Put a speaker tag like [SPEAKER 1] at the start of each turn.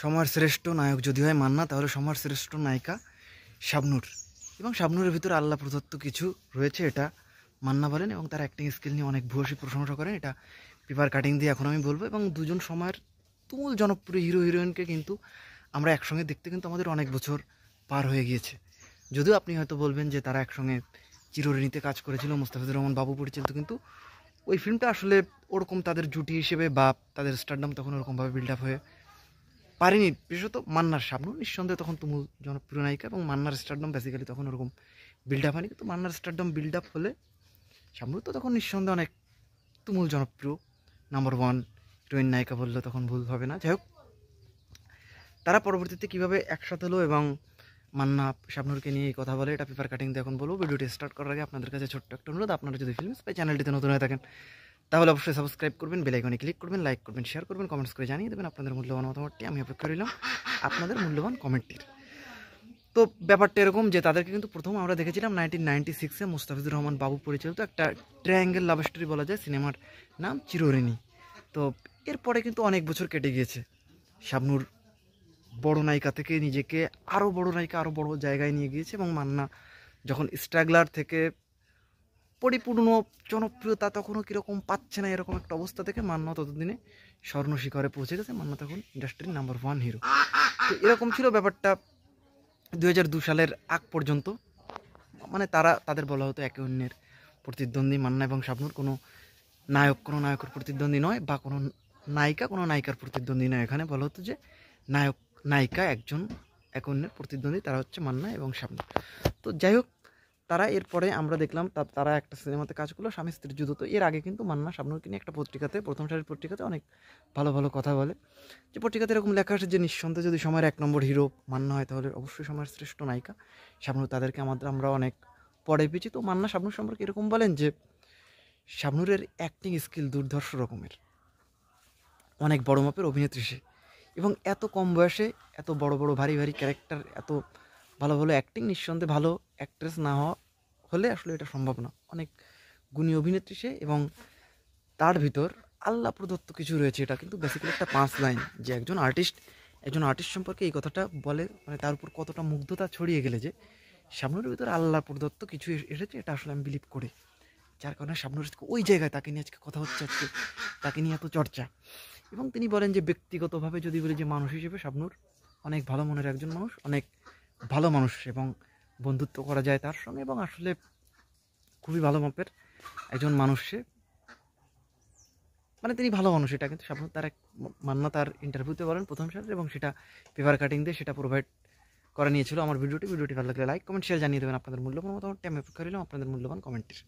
[SPEAKER 1] সমার শ্রেষ্ঠ নায়ক যদি হয় মান্না তাহলে সমার শ্রেষ্ঠ নায়িকা শাবনুর এবং শাবনুরের ভিতরে আল্লাহ প্রদত্ত কিছু রয়েছে এটা মান্না বলেন এবং তার অ্যাক্টিং স্কিল নিয়ে অনেক ভূয়সী প্রশংসা করেন এটা পেপার কাটিং দিয়ে এখন আমি বলবো এবং দুজন সময়ের তুমুল জনপ্রিয় হিরো হিরোইনকে কিন্তু আমরা একসঙ্গে দেখতে কিন্তু আমাদের অনেক বছর পার হয়ে গিয়েছে যদিও আপনি হয়তো বলবেন যে তারা একসঙ্গে চিরঋণীতে কাজ করেছিল মুস্তাফিজুর রহমান বাবু পরিচালিত কিন্তু ওই ফিল্মটা আসলে ওরকম তাদের জুটি হিসেবে বা তাদের স্টারডাম তখন ওরকমভাবে বিল্ড আপ হয়ে পারেনি বিশেষত মান্নার সামনে নিঃসন্দেহে তখন তুমুল জনপ্রিয় নায়িকা এবং মান্নার স্টারডম বেসিক্যালি তখন ওরকম বিল্ড আপ হয়নি কিন্তু মান্নার স্টারডম বিল্ড আপ হলে শামরু তো তখন নিঃসন্দেহে অনেক তুমুল জনপ্রিয় নাম্বার ওয়ান হিরোইন নায়িকা বললে তখন ভুল হবে না যাই হোক তারা পরবর্তীতে কীভাবে একসাথে হলো এবং মান্না শাবনুরকে নিয়ে এই কথা বলে এটা পেপার কাটিং দিয়ে এখন বলবো ভিডিওটি স্টার্ট করার আগে আপনাদের কাছে ছোট্ট একটা অনুরোধ আপনারা যদি ফিল্মস বা চ্যানেলটিতে নতুন হয়ে থাকেন তাহলে অবশ্যই সাবস্ক্রাইব করবেন বেলাইকনে ক্লিক করবেন লাইক করবেন শেয়ার করবেন কমেন্টস করে জানিয়ে দেবেন আপনাদের মূল্যবান মতামতটি আমি অপেক্ষা করিলাম আপনাদের মূল্যবান কমেন্টটির তো ব্যাপারটা এরকম যে তাদেরকে কিন্তু প্রথম আমরা দেখেছিলাম নাইনটিন নাইনটি সিক্সে মুস্তাফিজুর রহমান বাবু পরিচালিত একটা ট্রায়াঙ্গেল লাভ স্টোরি বলা যায় সিনেমার নাম চিররিণী তো এরপরে কিন্তু অনেক বছর কেটে গিয়েছে শাবনুর বড় নায়িকা থেকে নিজেকে আরও বড় নায়িকা আরও বড় জায়গায় নিয়ে গিয়েছে এবং মান্না যখন স্ট্রাগলার থেকে পরিপূর্ণ জনপ্রিয়তা তখনও কীরকম পাচ্ছে না এরকম একটা অবস্থা থেকে মান্য ততদিনে স্বর্ণ শিখরে পৌঁছে গেছে মান্য তখন ইন্ডাস্ট্রির নাম্বার ওয়ান হিরো তো এরকম ছিল ব্যাপারটা দু সালের আগ পর্যন্ত মানে তারা তাদের বলা হতো একে অন্যের প্রতিদ্বন্দ্বী মান্না এবং শাবনুর কোনো নায়ক কোনো নায়কের প্রতিদ্বন্দ্বী নয় বা কোনো নায়িকা কোনো নায়িকার প্রতিদ্বন্দ্বী নয় এখানে বলা হতো যে নায়ক নায়িকা একজন এক অন্যের প্রতিদ্বন্দ্বী তারা হচ্ছে মান্না এবং শাবনুর তো যাই হোক তারা এরপরে আমরা দেখলাম তারা একটা সিনেমাতে কাজ করলো স্বামী স্ত্রীর যুদ্ধ তো এর আগে কিন্তু মান্না সামনুরকে নিয়ে একটা পত্রিকাতে প্রথম সারির পত্রিকাতে অনেক ভালো ভালো কথা বলে যে পত্রিকাতে এরকম লেখা আছে যে নিঃসন্দেহে যদি সময়ের এক নম্বর হিরো মান্না হয় তাহলে অবশ্যই সময়ের শ্রেষ্ঠ নায়িকা শাবনুর তাদেরকে আমাদের আমরা অনেক পরে পেয়েছি তো মান্না শাবনুর সম্পর্কে এরকম বলেন যে শাবনুরের অ্যাক্টিং স্কিল দুর্ধর্ষ রকমের অনেক বড় মাপের অভিনেত্রী সে এবং এত কম বয়সে এত বড় বড় ভারী ভারী ক্যারেক্টার এত ভালো ভালো অ্যাক্টিং নিঃসন্দেহে ভালো অ্যাক্ট্রেস না হওয়া হলে আসলে এটা সম্ভব না অনেক গুণী অভিনেত্রী সে এবং তার ভিতর আল্লাহ প্রদত্ত কিছু রয়েছে এটা কিন্তু বেসিক্যালি একটা পাঁচ লাইন যে একজন আর্টিস্ট একজন আর্টিস্ট সম্পর্কে এই কথাটা বলে মানে তার উপর কতটা মুগ্ধতা ছড়িয়ে গেলে যে সামনের ভিতরে আল্লাহ প্রদত্ত কিছু এসেছে এটা আসলে আমি বিলিভ করি যার কারণে শাবনুর ওই জায়গায় তাকে নিয়ে আজকে কথা হচ্ছে আজকে তাকে নিয়ে এত চর্চা এবং তিনি বলেন যে ব্যক্তিগতভাবে যদি বলি যে মানুষ হিসেবে শাবনুর অনেক ভালো মনের একজন মানুষ অনেক ভালো মানুষ এবং বন্ধুত্ব করা যায় তার সঙ্গে এবং আসলে খুবই ভালো মাপের একজন মানুষে মানে তিনি ভালো মানুষ এটা কিন্তু সাধারণত তার এক মান্না তার ইন্টারভিউতে বলেন প্রথম সার এবং সেটা পেপার কাটিং দিয়ে সেটা প্রোভাইড করা নিয়েছিল আমার ভিডিওটি ভিডিওটি ভালো লাগলে লাইক কমেন্ট শেয়ার জানিয়ে দেবেন আপনাদের মূল্যবান আমার টাইম অপেক্ষা রইলাম আপনাদের মূল্যবান কমেন্টের